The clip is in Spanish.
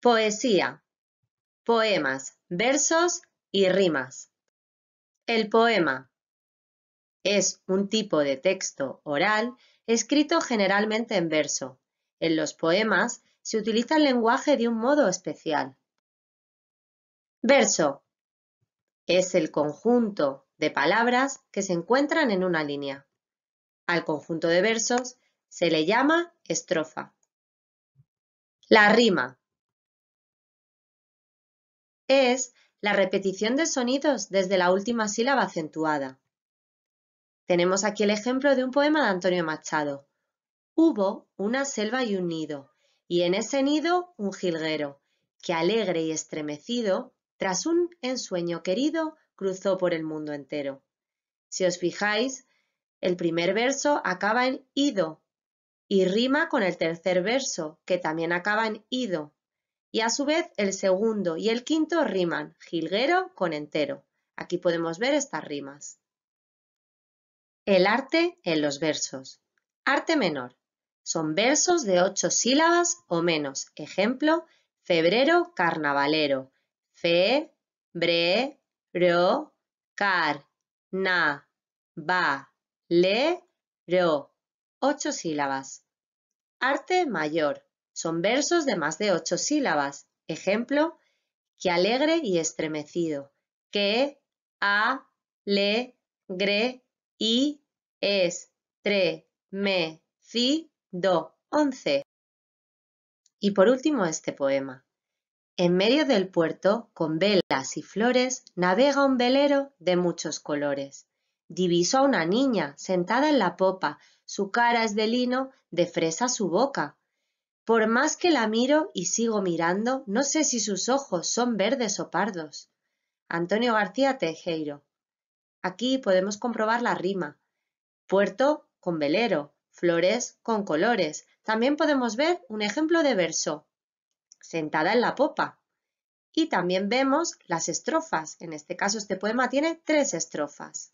Poesía: poemas, versos y rimas. El poema es un tipo de texto oral escrito generalmente en verso. En los poemas se utiliza el lenguaje de un modo especial. Verso es el conjunto de palabras que se encuentran en una línea. Al conjunto de versos se le llama estrofa. La rima es la repetición de sonidos desde la última sílaba acentuada. Tenemos aquí el ejemplo de un poema de Antonio Machado. Hubo una selva y un nido, y en ese nido un jilguero, que alegre y estremecido, tras un ensueño querido, cruzó por el mundo entero. Si os fijáis, el primer verso acaba en ido y rima con el tercer verso, que también acaba en ido y a su vez el segundo y el quinto riman jilguero con entero. Aquí podemos ver estas rimas. El arte en los versos. Arte menor. Son versos de ocho sílabas o menos. Ejemplo, febrero carnavalero. Fe, bre, ro, car, na, ba, le, ro. Ocho sílabas. Arte mayor. Son versos de más de ocho sílabas. Ejemplo, que alegre y estremecido. Que, a, le, gre, y, es, tre, me, ci, do. Once. Y por último este poema. En medio del puerto, con velas y flores, navega un velero de muchos colores. Diviso a una niña sentada en la popa, su cara es de lino, de fresa su boca, por más que la miro y sigo mirando, no sé si sus ojos son verdes o pardos. Antonio García Tejeiro. Aquí podemos comprobar la rima. Puerto con velero, flores con colores. También podemos ver un ejemplo de verso. Sentada en la popa. Y también vemos las estrofas. En este caso este poema tiene tres estrofas.